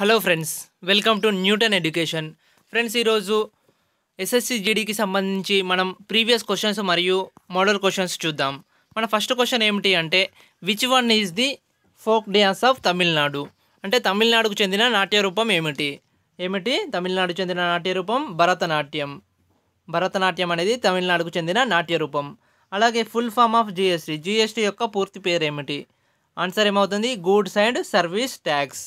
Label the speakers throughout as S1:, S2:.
S1: hello friends welcome to Newton education friends ఈరోజు SSC జీడీకి సంబంధించి మనం ప్రీవియస్ క్వశ్చన్స్ మరియు మోడల్ క్వశ్చన్స్ చూద్దాం మన ఫస్ట్ క్వశ్చన్ ఏమిటి అంటే which one is the folk dance of Tamil Nadu అంటే తమిళనాడుకు చెందిన నాట్య రూపం ఏమిటి ఏమిటి తమిళనాడు చెందిన నాట్య రూపం భరతనాట్యం భరతనాట్యం అనేది తమిళనాడుకు చెందిన నాట్య రూపం అలాగే full form of GST GST యొక్క పూర్తి పేరు ఏమిటి ఆన్సర్ ఏమవుతుంది goods and service tax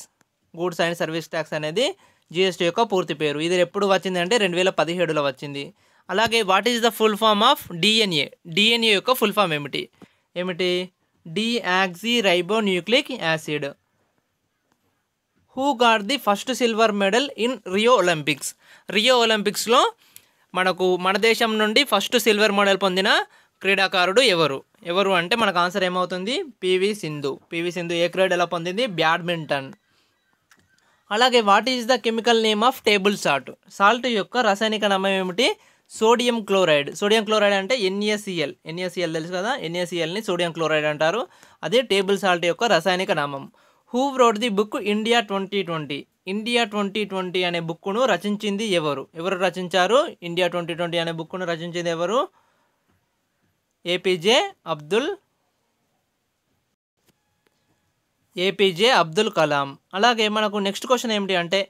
S1: goods and service tax అనేది జిఎస్టీ యొక్క పూర్తి పేరు ఇది ఎప్పుడు వచ్చింది అంటే రెండు వేల పదిహేడులో వచ్చింది అలాగే what is the full form of DNA DNA యొక్క ఫుల్ ఫామ్ ఏమిటి ఏమిటి deoxy ribo nucleic acid who got the first silver medal in Rio Olympics Rio ఒలింపిక్స్లో మనకు మన దేశం నుండి ఫస్ట్ సిల్వర్ మెడల్ పొందిన క్రీడాకారుడు ఎవరు ఎవరు అంటే మనకు ఆన్సర్ ఏమవుతుంది పివి సింధు పివి సింధు ఏ క్రీడలో పొందింది బ్యాడ్మింటన్ అలాగే what is the chemical name of table salt salt యొక్క రసాయనిక నామం ఏమిటి సోడియం క్లోరైడ్ సోడియం క్లోరైడ్ అంటే ఎన్ఏసిఎల్ ఎన్ఏసిఎల్ తెలుసు కదా ఎన్ఏసిఎల్ని సోడియం క్లోరైడ్ అంటారు అదే టేబుల్ సాల్ట్ యొక్క రసాయనిక నామం who wrote the book India twenty twenty India twenty twenty అనే బుక్ను రచించింది ఎవరు ఎవరు రచించారు ఇండియా ట్వంటీ ట్వంటీ అనే బుక్ను రచించింది ఎవరు ఏపీజే అబ్దుల్ ఏపీజే అబ్దుల్ కలాం అలాగే మనకు నెక్స్ట్ క్వశ్చన్ ఏమిటి అంటే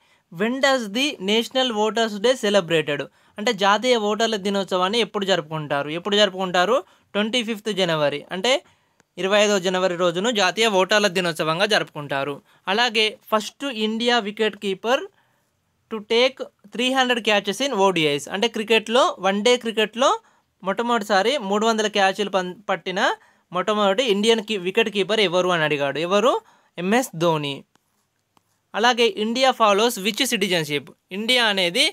S1: when does the national voters day celebrated అంటే జాతీయ ఓటర్ల దినోత్సవాన్ని ఎప్పుడు జరుపుకుంటారు ఎప్పుడు జరుపుకుంటారు ట్వంటీ ఫిఫ్త్ జనవరి అంటే ఇరవై ఐదో జనవరి రోజును జాతీయ ఓటర్ల దినోత్సవంగా జరుపుకుంటారు అలాగే first India wicket keeper to take three hundred catches in ODIs అంటే క్రికెట్లో వన్ డే క్రికెట్లో మొట్టమొదటిసారి మూడు వందల క్యాచ్లు పట్టిన మొట్టమొదటి ఇండియన్ వికెట్ కీపర్ ఎవరు అని అడిగాడు ఎవరు ఎంఎస్ ధోని అలాగే India follows which citizenship India అనేది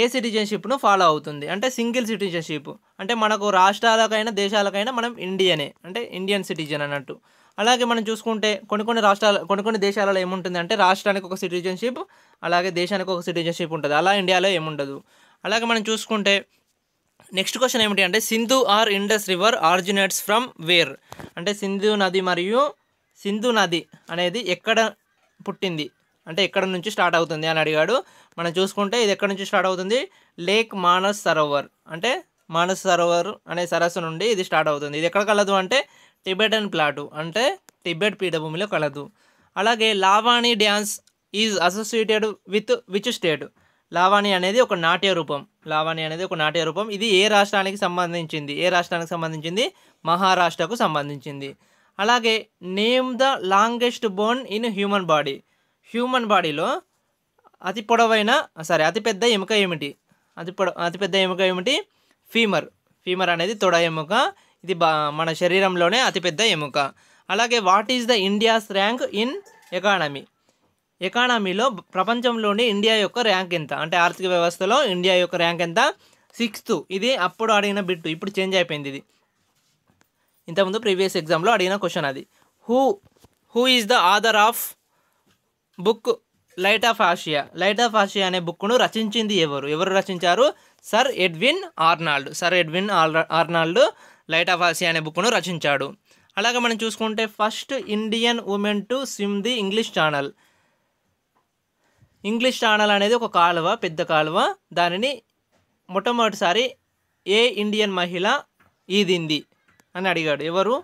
S1: ఏ సిటిజన్షిప్ను ఫాలో అవుతుంది అంటే సింగిల్ సిటిజన్షిప్ అంటే మనకు రాష్ట్రాలకైనా దేశాలకైనా మనం ఇండియనే అంటే ఇండియన్ సిటిజన్ అన్నట్టు అలాగే మనం చూసుకుంటే కొన్ని కొన్ని రాష్ట్రాల కొన్ని కొన్ని దేశాలలో ఏముంటుంది అంటే రాష్ట్రానికి ఒక సిటిజన్షిప్ అలాగే దేశానికి ఒక సిటిజన్షిప్ ఉంటుంది అలా ఇండియాలో ఏముండదు అలాగే మనం చూసుకుంటే నెక్స్ట్ క్వశ్చన్ ఏమిటి అంటే Sindhu or Indus river originates from where అంటే సింధు నది మరియు సింధు నది అనేది ఎక్కడ పుట్టింది అంటే ఎక్కడ నుంచి స్టార్ట్ అవుతుంది అని అడిగాడు మనం చూసుకుంటే ఇది ఎక్కడ నుంచి స్టార్ట్ అవుతుంది లేక్ మానస్ సరోవర్ అంటే మానస్ సరోవర్ అనే సరస్సు నుండి ఇది స్టార్ట్ అవుతుంది ఇది ఎక్కడ కలదు అంటే టిబెటన్ ప్లాటు అంటే టిబెట్ పీఠభూమిలో కలదు అలాగే Lavani dance is associated with which state Lavani అనేది ఒక నాట్య రూపం లావాణి అనేది ఒక నాట్య రూపం ఇది ఏ రాష్ట్రానికి సంబంధించింది ఏ రాష్ట్రానికి సంబంధించింది మహారాష్ట్రకు సంబంధించింది అలాగే name the longest bone in human body human బాడీలో అతి పొడవైన సారీ అతిపెద్ద ఎముక ఏమిటి అతి పొడ అతిపెద్ద ఎముక ఏమిటి ఫీమర్ ఫీమర్ అనేది తొడ ఎముక ఇది బా మన శరీరంలోనే అతిపెద్ద ఎముక అలాగే what is the India's rank in economy ఎకానమీలో ప్రపంచంలోని ఇండియా యొక్క ర్యాంక్ ఎంత అంటే ఆర్థిక వ్యవస్థలో ఇండియా యొక్క ర్యాంక్ ఎంత సిక్స్త్ ఇది అప్పుడు అడిగిన బిట్టు ఇప్పుడు చేంజ్ అయిపోయింది ఇది ఇంతకుముందు ప్రీవియస్ ఎగ్జామ్లో అడిగిన క్వశ్చన్ అది who who is the author of book light of Asia light of Asia అనే బుక్ను రచించింది ఎవరు ఎవరు రచించారు sir Edwin Arnold sir Edwin Arnold light of Asia అనే బుక్ను రచించాడు అలాగే మనం చూసుకుంటే first Indian women to swim the English channel English channel అనేది ఒక కాలువ పెద్ద కాలువ దానిని మొట్టమొదటిసారి ఏ ఇండియన్ మహిళ ఈదింది అని అడిగాడు ఎవరు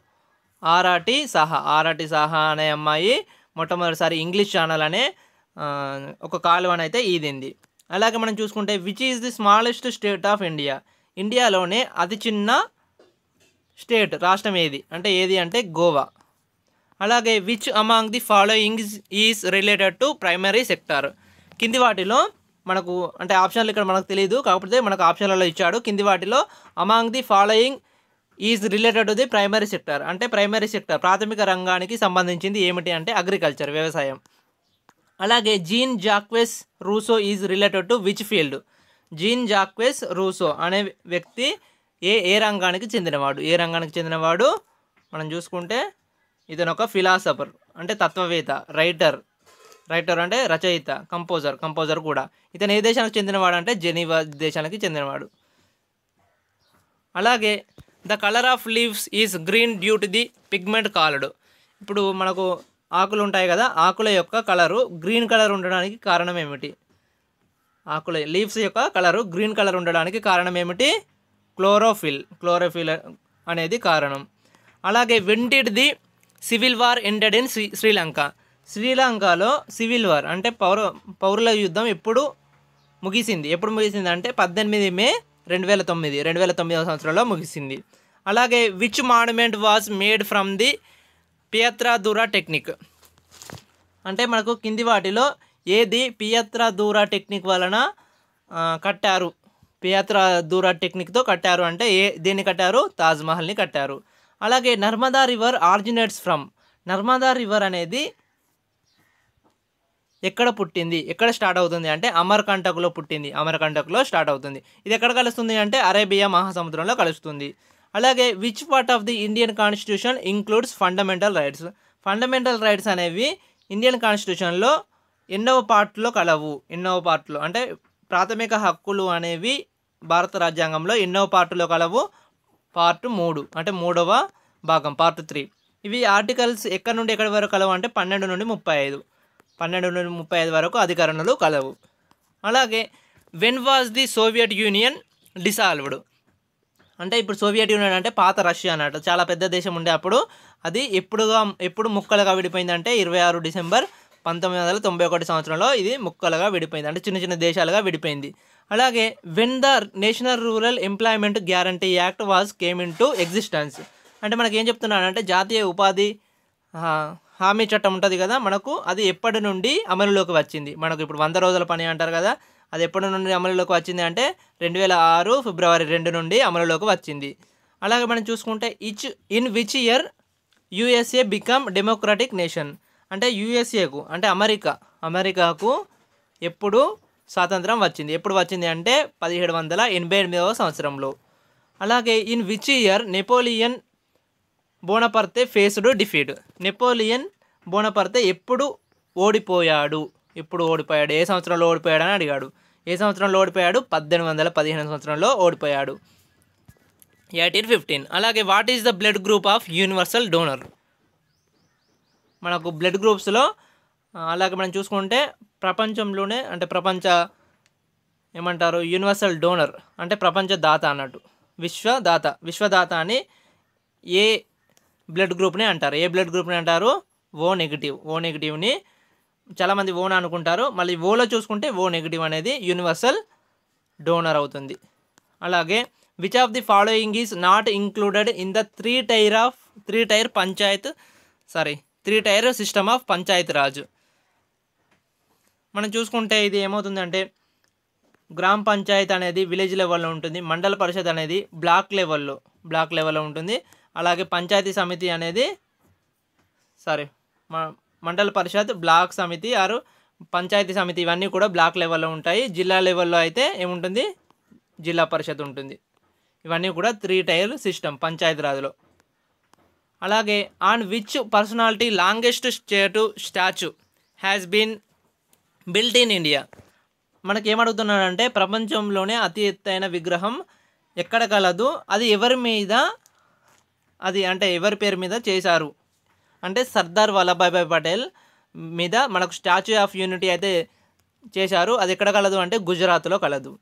S1: ఆరాటి సహా ఆరాటి సాహా అనే అమ్మాయి మొట్టమొదటిసారి ఇంగ్లీష్ ఛానల్ అనే ఒక అని అయితే ఈదింది అలాగే మనం చూసుకుంటే which is the smallest state of India ఇండియాలోనే అతి చిన్న స్టేట్ రాష్ట్రం ఏది అంటే ఏది అంటే గోవా అలాగే which among the following is related to primary sector కింది వాటిలో మనకు అంటే ఆప్షన్లు ఇక్కడ మనకు తెలియదు కాకపోతే మనకు ఆప్షన్లలో ఇచ్చాడు కింది వాటిలో among the following is related to the primary sector అంటే ప్రైమరీ సెక్టర్ ప్రాథమిక రంగానికి సంబంధించింది ఏమిటి అంటే అగ్రికల్చర్ వ్యవసాయం అలాగే Jean Jacques Rousseau is related to which field Jean Jacques Rousseau అనే వ్యక్తి ఏ ఏ రంగానికి చెందినవాడు ఏ రంగానికి చెందినవాడు మనం చూసుకుంటే ఇతను ఒక ఫిలాసఫర్ అంటే తత్వవేత్త రైటర్ రైటర్ అంటే రచయిత కంపోజర్ కంపోజర్ కూడా ఇతను ఏ దేశానికి చెందినవాడు అంటే జెనీవా దేశానికి చెందినవాడు అలాగే the colour of leaves is green due to the pigment called ఇప్పుడు మనకు ఆకులు ఉంటాయి కదా ఆకుల యొక్క కలరు గ్రీన్ కలర్ ఉండడానికి కారణం ఏమిటి ఆకుల లీవ్స్ యొక్క కలరు గ్రీన్ కలర్ ఉండడానికి కారణం ఏమిటి క్లోరోఫిల్ క్లోరోఫిల్ అనేది కారణం అలాగే when did the civil war ended in Sri Sri Lanka శ్రీలంకలో సివిల్ వార్ అంటే పౌర పౌరుల యుద్ధం ఎప్పుడు ముగిసింది ఎప్పుడు ముగిసింది అంటే పద్దెనిమిది మే రెండు వేల తొమ్మిది రెండు వేల తొమ్మిదవ సంవత్సరంలో ముగిసింది అలాగే which monument was made from the pietra dura technique అంటే మనకు కింది వాటిలో ఏది పియత్రాదూరా టెక్నిక్ వలన కట్టారు పియత్రాదూరా టెక్నిక్తో కట్టారు అంటే ఏ దేన్ని కట్టారు తాజ్మహల్ని కట్టారు అలాగే Narmada river originates from Narmada river అనేది ఎక్కడ పుట్టింది ఎక్కడ స్టార్ట్ అవుతుంది అంటే అమర్కంటకులో పుట్టింది అమర్కంటకులో స్టార్ట్ అవుతుంది ఇది ఎక్కడ కలుస్తుంది అంటే అరేబియా మహాసముద్రంలో కలుస్తుంది అలాగే which part of the Indian constitution includes fundamental rights fundamental rights అనేవి ఇండియన్ కాన్స్టిట్యూషన్లో ఎన్నవ పార్ట్లో కలవు ఎన్నవ పార్ట్లో అంటే ప్రాథమిక హక్కులు అనేవి భారత రాజ్యాంగంలో ఎన్నవ పార్టులో కలవు పార్ట్ మూడు అంటే మూడవ భాగం పార్ట్ త్రీ ఇవి ఆర్టికల్స్ ఎక్కడ నుండి ఎక్కడి వరకు కలవు అంటే పన్నెండు నుండి ముప్పై ఐదు పన్నెండు నుండి ముప్పై ఐదు వరకు అధికారంలో కలవు అలాగే when was the Soviet Union dissolved అంటే ఇప్పుడు సోవియట్ యూనియన్ అంటే పాత రష్యా అన్నట్టు చాలా పెద్ద దేశం ఉండే అప్పుడు అది ఎప్పుడుగా ఎప్పుడు ముక్కలుగా విడిపోయిందంటే ఇరవై ఆరు డిసెంబర్ పంతొమ్మిది వందల తొంభై ఒకటి సంవత్సరంలో ఇది ముక్కలుగా విడిపోయింది అంటే చిన్న చిన్న దేశాలుగా విడిపోయింది అలాగే when the national rural employment guarantee act was came in to existence అంటే మనకి ఏం చెప్తున్నానంటే జాతీయ ఉపాధి హామీ చట్టం ఉంటుంది కదా మనకు అది ఎప్పటి నుండి అమలులోకి వచ్చింది మనకు ఇప్పుడు వంద రోజుల పని అంటారు కదా అది ఎప్పటి నుండి అమలులోకి వచ్చింది అంటే రెండు వేల ఆరు ఫిబ్రవరి రెండు నుండి అమలులోకి వచ్చింది అలాగే మనం చూసుకుంటే which in which year USA become democratic nation అంటే యుఎస్ఏకు అంటే అమెరికా అమెరికాకు ఎప్పుడు స్వాతంత్రం వచ్చింది ఎప్పుడు వచ్చింది అంటే పదిహేడు వందల ఎనభై ఎనిమిదవ సంవత్సరంలో అలాగే in which year Napoleon Bonaparte faced defeat Napoleon Bonaparte ఎప్పుడు ఓడిపోయాడు ఎప్పుడు ఓడిపోయాడు ఏ సంవత్సరంలో ఓడిపోయాడు అని అడిగాడు ఏ సంవత్సరంలో ఓడిపోయాడు పద్దెనిమిది వందల పదిహేను సంవత్సరంలో ఓడిపోయాడు ఎయిటీన్ ఫిఫ్టీన్ అలాగే what is the blood group of universal donor మనకు బ్లడ్ గ్రూప్స్లో అలాగే మనం చూసుకుంటే ప్రపంచంలోనే అంటే ప్రపంచ ఏమంటారు యూనివర్సల్ డోనర్ అంటే ప్రపంచ దాత అన్నట్టు విశ్వదాత విశ్వదాత అని ఏ బ్లడ్ గ్రూప్ని అంటారు ఏ బ్లడ్ గ్రూప్ని అంటారు ఓ నెగిటివ్ ఓ నెగిటివ్ని చాలామంది ఓన్ అనుకుంటారు మళ్ళీ ఓలో చూసుకుంటే ఓ నెగిటివ్ అనేది యూనివర్సల్ డోనర్ అవుతుంది అలాగే which of the following is not included in the three tier of three tier panchayat sorry three tier system of panchayat Raj మనం చూసుకుంటే ఇది ఏమవుతుందంటే గ్రామ పంచాయత్ అనేది విలేజ్ లెవెల్లో ఉంటుంది మండల పరిషత్ అనేది బ్లాక్ లెవెల్లో బ్లాక్ లెవెల్లో ఉంటుంది అలాగే పంచాయతీ సమితి అనేది సారీ మండల పరిషత్ బ్లాక్ సమితి ఆరు పంచాయతీ సమితి ఇవన్నీ కూడా బ్లాక్ లెవెల్లో ఉంటాయి జిల్లా లెవెల్లో అయితే ఏముంటుంది జిల్లా పరిషత్ ఉంటుంది ఇవన్నీ కూడా త్రీ టైర్ సిస్టమ్ పంచాయతీరాజ్లో అలాగే on which personality longest state statue has been built in India మనకి ఏమడుగుతున్నాడంటే ప్రపంచంలోనే అతి ఎత్తైన విగ్రహం ఎక్కడ కలదు అది ఎవరి మీద అది అంటే ఎవరి పేరు మీద చేశారు అంటే సర్దార్ వల్లభాయ్ పటేల్ మీద మనకు స్టాచ్యూ ఆఫ్ యూనిటీ అయితే చేశారు అది ఎక్కడ కలదు అంటే గుజరాత్లో కలదు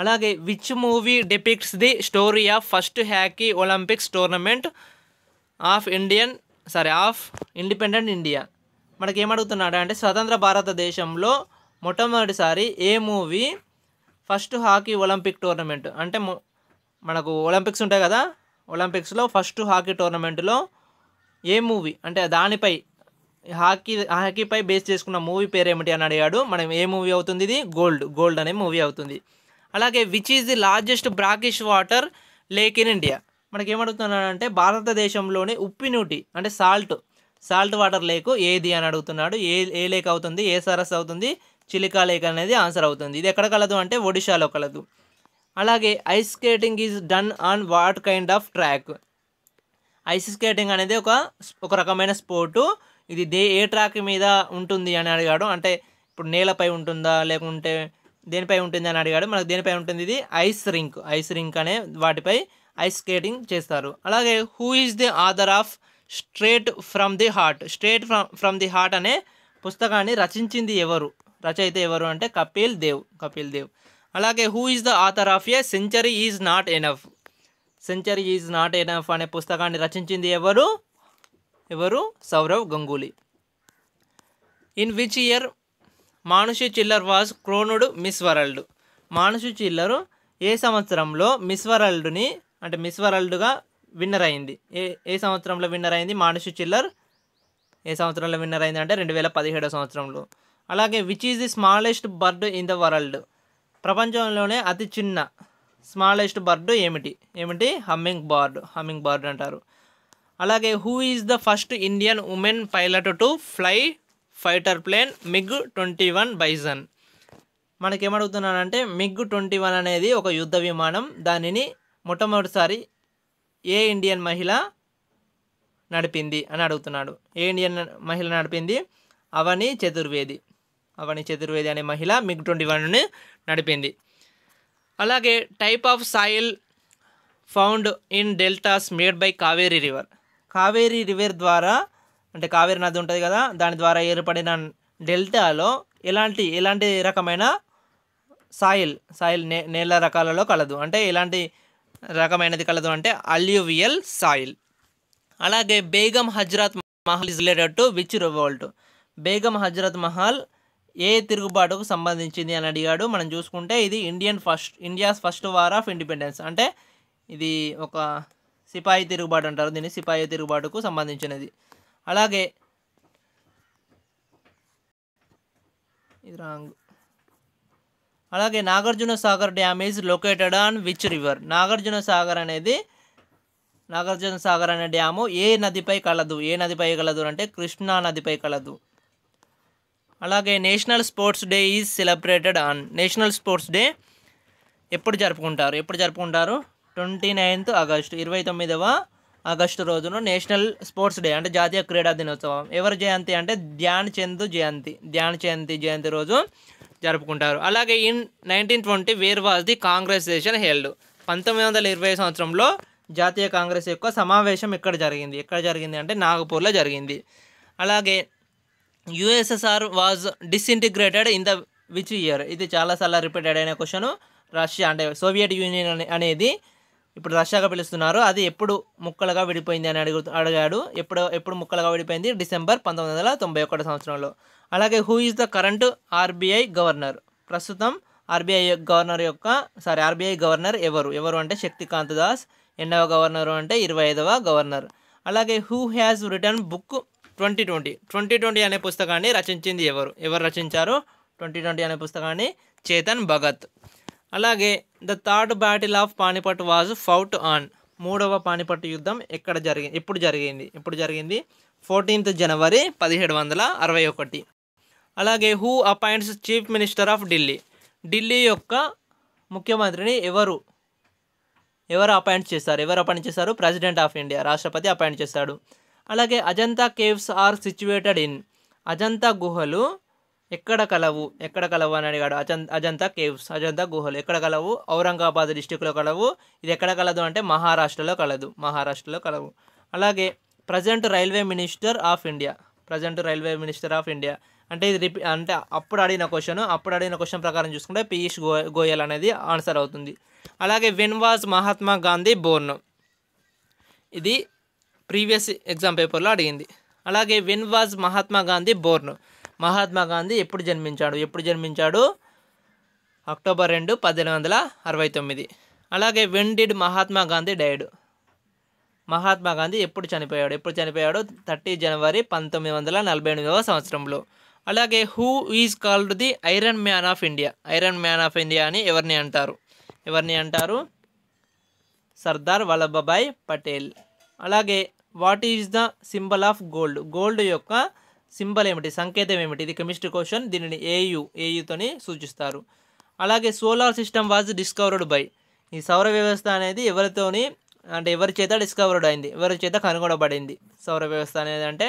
S1: అలాగే which movie depicts the story of first hockey Olympics tournament of Indian sorry of independent India మనకి ఏమడుగుతున్నాడు అంటే స్వతంత్ర భారతదేశంలో మొట్టమొదటిసారి ఏ movie first hockey Olympic tournament అంటే మనకు ఒలింపిక్స్ ఉంటాయి కదా ఒలింపిక్స్లో ఫస్ట్ హాకీ టోర్నమెంట్లో ఏ మూవీ అంటే దానిపై హాకీ హాకీపై బేస్ చేసుకున్న మూవీ పేరు ఏమిటి అని అడిగాడు మనం ఏ మూవీ అవుతుంది ఇది గోల్డ్ గోల్డ్ అనే మూవీ అవుతుంది అలాగే which is the largest brackish water lake in India మనకి ఏమడుగుతున్నాడంటే భారతదేశంలోని ఉప్పి నూటి అంటే సాల్ట్ సాల్ట్ వాటర్ లేక్ ఏది అని అడుగుతున్నాడు ఏ ఏ లేక్ అవుతుంది ఏ సరస్సు అవుతుంది చిలికా లేక్ అనేది ఆన్సర్ అవుతుంది ఇది ఎక్కడ కలదు అంటే ఒడిశాలో కలదు అలాగే ice skating is done on what kind of track ice skating అనేది ఒక ఒక రకమైన స్పోర్టు ఇది దే ఏ ట్రాక్ మీద ఉంటుంది అని అడిగాడు అంటే ఇప్పుడు నేలపై ఉంటుందా లేకుంటే దేనిపై ఉంటుంది అని అడిగాడు మనకు దేనిపై ఉంటుంది ఇది ఐస్ రింక్ ఐస్ రింక్ అనే వాటిపై ఐస్ స్కేటింగ్ చేస్తారు అలాగే who is the author of straight from the heart straight from from the heart అనే పుస్తకాన్ని రచించింది ఎవరు రచయిత ఎవరు అంటే కపిల్ దేవ్ కపిల్ దేవ్ అలాగే who is the author of a century is not enough century is not enough అనే పుస్తకాన్ని రచించింది ఎవరు ఎవరు Sourav Ganguly in which year Manushi Chhillar was crowned Miss World Manushi Chhillar ఏ సంవత్సరంలో మిస్ వరల్డ్ని అంటే మిస్ వరల్డ్గా విన్నర్ అయింది ఏ ఏ సంవత్సరంలో విన్నర్ అయింది మానుషి చిల్లర్ ఏ సంవత్సరంలో విన్నర్ అయింది అంటే రెండు వేల పదిహేడో సంవత్సరంలో అలాగే which is the smallest bird in the world ప్రపంచంలోనే అతి చిన్న స్మాలెస్ట్ బర్డ్ ఏమిటి ఏమిటి హమ్మింగ్ బర్డ్ హమ్మింగ్ బర్డ్ అంటారు అలాగే who is the first Indian woman pilot to fly fighter plane MiG twenty one Bison మనకేమడుగుతున్నానంటే మిగ్ ట్వంటీ వన్ అనేది ఒక యుద్ధ విమానం దానిని మొట్టమొదటిసారి ఏ ఇండియన్ మహిళ నడిపింది అని అడుగుతున్నాడు ఏ ఇండియన్ మహిళ నడిపింది అవని చతుర్వేది అవని చతుర్వేది అనే మహిళ మిగ్ ట్వంటీ వన్ను నడిపింది అలాగే type of soil found in deltas made by Kaveri river Kaveri river ద్వారా అంటే కావేరీ నది ఉంటుంది కదా దాని ద్వారా ఏర్పడిన డెల్టాలో ఎలాంటి ఎలాంటి రకమైన సాయిల్ సాయిల్ నే నేల రకాలలో కలదు అంటే ఎలాంటి రకమైనది కలదు అంటే అల్యూవియల్ సాయిల్ అలాగే Begum Hazrat Mahal is related to which revolt Begum Hazrat Mahal ఏ తిరుగుబాటుకు సంబంధించింది అని అడిగాడు మనం చూసుకుంటే ఇది Indian first India's first war of independence అంటే ఇది ఒక సిపాయి తిరుగుబాటు అంటారు దీన్ని సిపాయి తిరుగుబాటుకు సంబంధించినది అలాగే ఇది రాంగ్ అలాగే Nagarjuna Sagar dam is located on which river Nagarjuna Sagar అనేది నాగార్జున సాగర్ అనే డ్యాము ఏ నదిపై కలదు ఏ నదిపై కలదు అంటే కృష్ణా నదిపై కలదు అలాగే national sports day is celebrated on national sports day ఎప్పుడు జరుపుకుంటారు ఎప్పుడు జరుపుకుంటారు ట్వంటీ నైన్త్ ఆగస్టు ఇరవై తొమ్మిదవ ఆగస్టు రోజున నేషనల్ స్పోర్ట్స్ డే అంటే జాతీయ క్రీడా దినోత్సవం ఎవరి జయంతి అంటే ధ్యాన్ చంద్ జయంతి ధ్యాన్ చంద్ జయంతి రోజు జరుపుకుంటారు అలాగే in nineteen twenty where was the Congress session held పంతొమ్మిది వందల ఇరవై సంవత్సరంలో జాతీయ కాంగ్రెస్ యొక్క సమావేశం ఇక్కడ జరిగింది ఎక్కడ జరిగింది అంటే నాగపూర్లో జరిగింది అలాగే USSR was disintegrated in the which year ఇది చాలాసార్లు రిపీటెడ్ అయిన క్వశ్చన్ రష్యా అంటే సోవియట్ యూనియన్ అనేది ఇప్పుడు రష్యాగా పిలుస్తున్నారు అది ఎప్పుడు ముక్కలుగా విడిపోయింది అని అడుగు అడిగాడు ఎప్పుడు ఎప్పుడు ముక్కలుగా విడిపోయింది డిసెంబర్ పంతొమ్మిది వందల తొంభై ఒకటి సంవత్సరంలో అలాగే who is the current RBI governor ప్రస్తుతం ఆర్బీఐ గవర్నర్ యొక్క సారీ ఆర్బీఐ గవర్నర్ ఎవరు ఎవరు అంటే శక్తికాంత్ దాస్ ఎన్నవ గవర్నరు అంటే ఇరవై ఐదవ గవర్నర్ అలాగే who has written book twenty twenty twenty twenty అనే పుస్తకాన్ని రచించింది ఎవరు ఎవరు రచించారు ట్వంటీ ట్వంటీ అనే పుస్తకాన్ని చేతన్ భగత్ అలాగే the third battle of Panipat was fought on మూడవ పానిపట్టు యుద్ధం ఎక్కడ జరిగింది ఎప్పుడు జరిగింది ఎప్పుడు జరిగింది ఫోర్టీన్త్ జనవరి పదిహేడు వందల అరవై ఒకటి అలాగే who appoints chief minister of Delhi Delhi యొక్క ముఖ్యమంత్రిని ఎవరు ఎవరు అపాయింట్ చేస్తారు ఎవరు అపాయింట్ చేస్తారు ప్రెసిడెంట్ ఆఫ్ ఇండియా రాష్ట్రపతి అపాయింట్ చేస్తాడు అలాగే Ajanta caves are situated in Ajanta గుహలు ఎక్కడ కలవు ఎక్కడ కలవు అని అడిగాడు అజం అజంతా కేవ్స్ అజంతా గుహలు ఎక్కడ కలవు ఔరంగాబాద్ డిస్టిక్లో కలవు ఇది ఎక్కడ కలదు అంటే మహారాష్ట్రలో కలదు మహారాష్ట్రలో కలవు అలాగే present railway minister of India present railway minister of India అంటే ఇది రిపీ అంటే అప్పుడు అడిగిన క్వశ్చన్ అప్పుడు అడిగిన క్వశ్చన్ ప్రకారం చూసుకుంటే పీయూష్ గో గోయల్ అనేది ఆన్సర్ అవుతుంది అలాగే విన్వాజ్ మహాత్మా గాంధీ బోర్న్ ఇది ప్రీవియస్ ఎగ్జామ్ పేపర్లో అడిగింది అలాగే when was Mahatma Gandhi born Mahatma Gandhi ఎప్పుడు జన్మించాడు ఎప్పుడు జన్మించాడు అక్టోబర్ రెండు పద్దెనిమిది వందల అరవై తొమ్మిది అలాగే when did Mahatma Gandhi died Mahatma Gandhi ఎప్పుడు చనిపోయాడు ఎప్పుడు చనిపోయాడు థర్టీ జనవరి పంతొమ్మిది వందల నలభై ఎనిమిదవ సంవత్సరంలో అలాగే who is called the iron man of India iron man of India అని ఎవరిని అంటారు ఎవరిని అంటారు సర్దార్ వల్లభభాయ్ పటేల్ అలాగే what is the symbol of gold gold యొక్క సింబల్ ఏమిటి సంకేతం ఏమిటి ఇది కెమిస్ట్రీ క్వశ్చన్ దీనిని ఏయు ఏయుతోని సూచిస్తారు అలాగే solar system was discovered by ఈ సౌర వ్యవస్థ అనేది ఎవరితోని అంటే ఎవరి చేత డిస్కవర్డ్ అయింది ఎవరి చేత కనుగొనబడింది సౌర వ్యవస్థ అనేది అంటే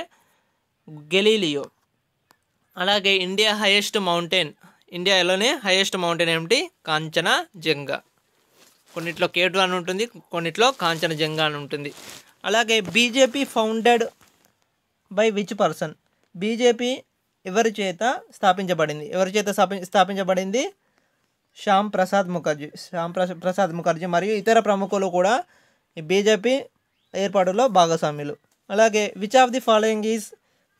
S1: గెలీలియో అలాగే ఇండియా హయెస్ట్ మౌంటైన్ ఇండియాలోనే హైయెస్ట్ మౌంటైన్ ఏమిటి కాంచనజంగా కొన్నిట్లో కేటు అని ఉంటుంది కొన్నిట్లో కాంచనజంగా అని ఉంటుంది అలాగే BJP founded by which person BJP ఎవరి చేత స్థాపించబడింది ఎవరి చేత స్థాపించబడింది శ్యామ్ ప్రసాద్ ముఖర్జీ శ్యామ్ ప్రసాద్ ముఖర్జీ మరియు ఇతర ప్రముఖులు కూడా ఈ బీజేపీ ఏర్పాటులో భాగస్వామ్యులు అలాగే which of the following is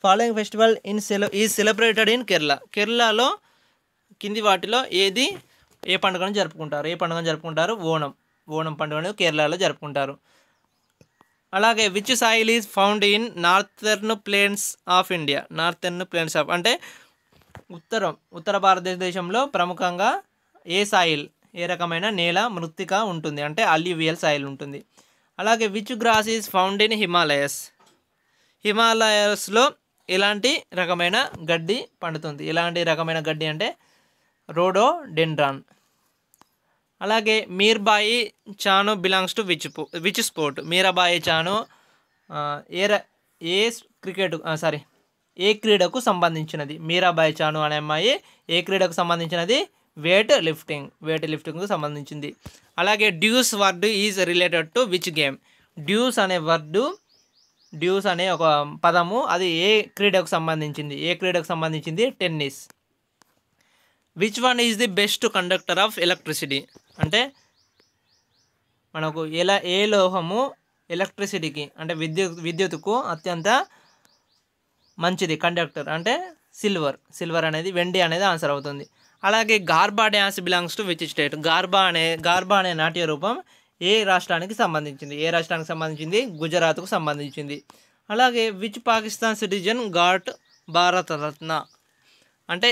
S1: following festival in celeb is celebrated in Kerala కేరళలో కింది వాటిలో ఏది ఏ పండుగను జరుపుకుంటారు ఏ పండుగను జరుపుకుంటారు ఓణం ఓణం పండుగను కేరళలో జరుపుకుంటారు అలాగే which soil is found in northern plains of India northern plains of అంటే ఉత్తరం ఉత్తర భారతదేశంలో ప్రముఖంగా ఏ సాయిల్ ఏ రకమైన నేల మృత్తిక ఉంటుంది అంటే అల్యూవియల్ సాయిల్ ఉంటుంది అలాగే which grass is found in Himalayas హిమాలయస్లో ఎలాంటి రకమైన గడ్డి పండుతుంది ఎలాంటి రకమైన గడ్డి అంటే రోడో డెండ్రాన్ అలాగే Mirabai Chanu belongs to which which sport Mirabai Chanu ఏ ఏ క్రికెట్ సారీ ఏ క్రీడకు సంబంధించినది మీరాబాయి చాను అనే అమ్మాయి ఏ క్రీడకు సంబంధించినది వెయిట్ లిఫ్టింగ్ వెయిట్ లిఫ్టింగ్కు సంబంధించింది అలాగే deuce word is related to which game deuce అనే వర్డు డ్యూస్ అనే ఒక పదము అది ఏ క్రీడకు సంబంధించింది ఏ క్రీడకు సంబంధించింది tennis which one is the best conductor of electricity అంటే మనకు ఎలా ఏ లోహము ఎలక్ట్రిసిటీకి అంటే విద్యుత్ విద్యుత్కు అత్యంత మంచిది కండక్టర్ అంటే సిల్వర్ సిల్వర్ అనేది వెండి అనేది ఆన్సర్ అవుతుంది అలాగే garba dance belongs to which state garba అనే గార్బా అనే నాట్య రూపం ఏ రాష్ట్రానికి సంబంధించింది ఏ రాష్ట్రానికి సంబంధించింది గుజరాత్కు సంబంధించింది అలాగే విచ్ పాకిస్తాన్ సిటిజన్ ఘాట్ భారత రత్న అంటే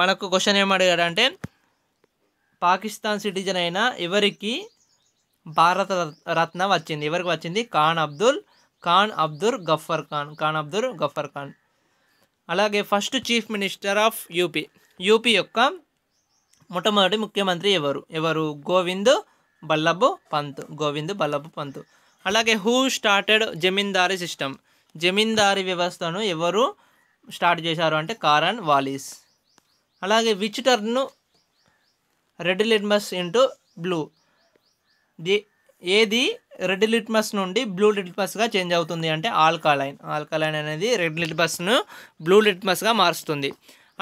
S1: మనకు క్వశ్చన్ అంటే పాకిస్తాన్ సిటిజన్ అయిన ఎవరికి భారత రత్న వచ్చింది ఎవరికి వచ్చింది ఖాన్ అబ్దుల్ ఖాన్ అబ్దుల్ గఫర్ ఖాన్ ఖాన్ అబ్దుల్ గఫర్ ఖాన్ అలాగే first chief minister of UP UP యొక్క మొట్టమొదటి ముఖ్యమంత్రి ఎవరు ఎవరు గోవింద్ బల్లభ్ పంత్ గోవింద్ బల్లభ్ పంత్ అలాగే who started zamindari system zamindari వ్యవస్థను ఎవరు స్టార్ట్ చేశారు అంటే కారన్ వాలీస్ అలాగే which turn red litmus into blue the ఏది రెడ్ లిట్మస్ నుండి బ్లూ లిట్మస్గా చేంజ్ అవుతుంది అంటే ఆల్కాలైన్ ఆల్కాలైన్ అనేది రెడ్ లిట్మస్ను బ్లూ లిట్మస్గా మారుస్తుంది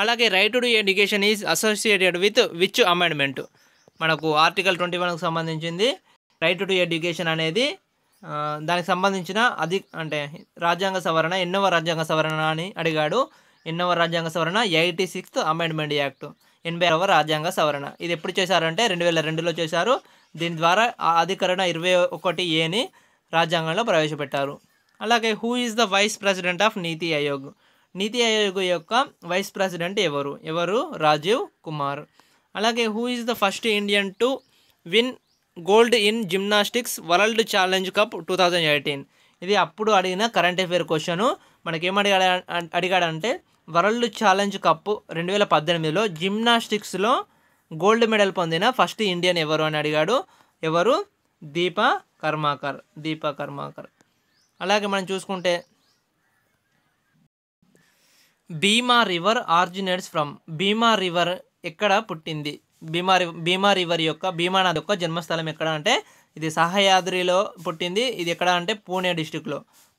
S1: అలాగే right to education is associated with which amendment మనకు ఆర్టికల్ ట్వంటీ వన్కు సంబంధించింది రైట్ టు ఎడ్యుకేషన్ అనేది దానికి సంబంధించిన అది అంటే రాజ్యాంగ సవరణ ఎన్నవ రాజ్యాంగ సవరణ అని అడిగాడు ఎన్నవ రాజ్యాంగ సవరణ ఎయిటీ సిక్స్త్ అమెండ్మెంట్ యాక్ట్ ఎనభై ఆరవ రాజ్యాంగ సవరణ ఇది ఎప్పుడు చేశారంటే రెండు వేల రెండులో చేశారు దీని ద్వారా అధికరణ ఇరవై ఒకటి ఏని రాజ్యాంగంలో ప్రవేశపెట్టారు అలాగే who is the vice president of NITI Aayog నీతి ఆయోగ్ యొక్క వైస్ ప్రెసిడెంట్ ఎవరు ఎవరు రాజీవ్ కుమార్ అలాగే who is the first Indian to win gold in gymnastics world challenge cup two thousand eighteen ఇది అప్పుడు అడిగిన కరెంట్ అఫేర్ క్వశ్చను మనకేం అడిగాడు అడిగాడంటే వరల్డ్ ఛాలెంజ్ కప్ రెండు వేల పద్దెనిమిదిలో జిమ్నాస్టిక్స్లో గోల్డ్ మెడల్ పొందిన ఫస్ట్ ఇండియన్ ఎవరు అని అడిగాడు ఎవరు దీప కర్మాకర్ దీప కర్మాకర్ అలాగే మనం చూసుకుంటే Bhima river originates from Bhima river ఎక్కడ పుట్టింది భీమా భీమా రివర్ యొక్క భీమానాథ్ యొక్క జన్మస్థలం ఎక్కడ అంటే ఇది సహయాద్రిలో పుట్టింది ఇది ఎక్కడ అంటే పూణే డిస్టిక్లో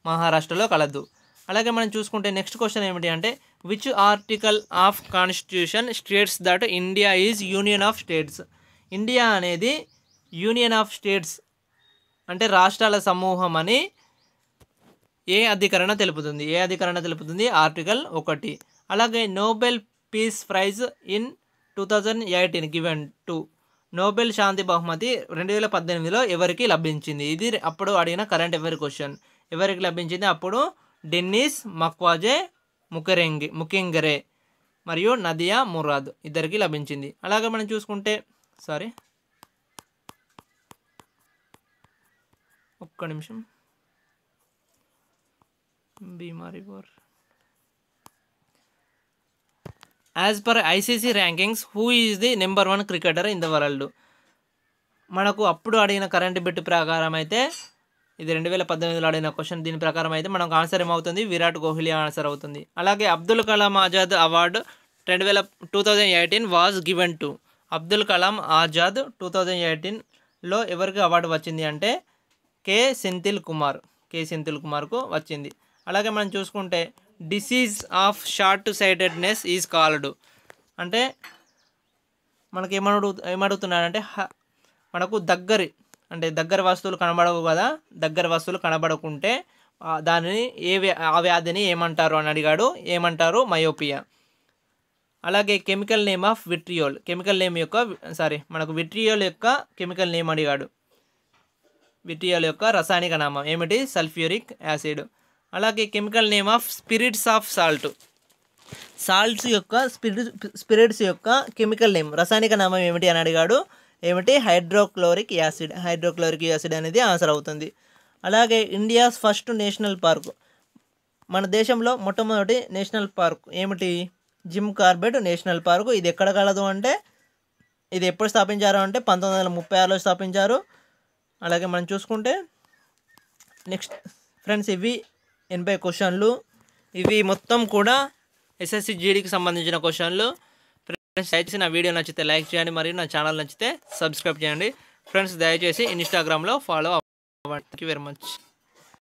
S1: మహారాష్ట్రలో కలదు అలాగే మనం చూసుకుంటే నెక్స్ట్ క్వశ్చన్ ఏమిటి అంటే which article of constitution states that India is union of states India అనేది యూనియన్ ఆఫ్ స్టేట్స్ అంటే రాష్ట్రాల సమూహం అని ఏ అధికరణ తెలుపుతుంది ఏ అధికరణ తెలుపుతుంది ఆర్టికల్ ఒకటి అలాగే Nobel peace prize in two thousand eighteen given to Nobel శాంతి బహుమతి రెండు వేల పద్దెనిమిదిలో ఎవరికి లభించింది ఇది అప్పుడు అడిగిన కరెంట్ ఎవరి క్వశ్చన్ ఎవరికి లభించింది అప్పుడు డెన్నిస్ మక్వాజే ముఖరెంగి ముకింగరే మరియు నదియా మురాద్ ఇద్దరికి లభించింది అలాగే మనం చూసుకుంటే సారీ ఒక్క నిమిషం బీమారిపోర్ as per ICC rankings who is the number one cricketer in the world మనకు అప్పుడు అడిగిన కరెంట్ బిట్ ప్రకారం అయితే ఇది రెండు వేల పద్దెనిమిదిలో ఆడిన క్వశ్చన్ దీని ప్రకారం అయితే మనకు ఆన్సర్ ఏమవుతుంది విరాట్ కోహ్లీ ఆన్సర్ అవుతుంది అలాగే అబ్దుల్ కలాం ఆజాద్ అవార్డు రెండు వేల two thousand eighteen was given to Abdul Kalam Azad two thousand ఎయిటీన్లో ఎవరికి అవార్డు వచ్చింది అంటే కే సెంతిల్ కుమార్ కె సెంతిల్ కుమార్కు వచ్చింది అలాగే మనం చూసుకుంటే disease of short sightedness is called అంటే మనకి ఏమడుగు ఏమడుగుతున్నాడంటే మనకు దగ్గరి అంటే దగ్గర వస్తువులు కనబడవు కదా దగ్గర వస్తువులు కనబడకుంటే దానిని ఏ ఆ వ్యాధిని ఏమంటారు అని అడిగాడు ఏమంటారు మయోపియా అలాగే chemical name of vitriol chemical name యొక్క సారీ మనకు విట్రియోల్ యొక్క కెమికల్ నేమ్ అడిగాడు విట్రియోల్ యొక్క రసాయనిక నామం ఏమిటి సల్ఫ్యూరిక్ యాసిడ్ అలాగే chemical name of spirits of salt salts యొక్క స్పిరిట్స్ స్పిరిట్స్ యొక్క కెమికల్ నేమ్ రసాయనిక నామం ఏమిటి అని అడిగాడు ఏమిటి హైడ్రోక్లోరిక్ యాసిడ్ హైడ్రోక్లోరిక్ యాసిడ్ అనేది ఆన్సర్ అవుతుంది అలాగే ఇండియాస్ ఫస్ట్ నేషనల్ పార్క్ మన దేశంలో మొట్టమొదటి నేషనల్ పార్క్ ఏమిటి జిమ్ కార్బెట్ నేషనల్ పార్క్ ఇది ఎక్కడ కలదు అంటే ఇది ఎప్పుడు స్థాపించారు అంటే పంతొమ్మిది వందల ముప్పై ఆరులో స్థాపించారు అలాగే మనం చూసుకుంటే నెక్స్ట్ ఫ్రెండ్స్ ఇవి ఎనభై క్వశ్చన్లు ఇవి మొత్తం కూడా ఎస్ఎస్సి జీడీకి సంబంధించిన క్వశ్చన్లు ఫ్రెండ్స్ దయచేసి నా వీడియో నచ్చితే లైక్ చేయండి మరియు నా ఛానల్ నచ్చితే సబ్స్క్రైబ్ చేయండి ఫ్రెండ్స్ దయచేసి ఇన్స్టాగ్రామ్లో ఫాలో అవ్వండి థ్యాంక్ యూ వెరీ మచ్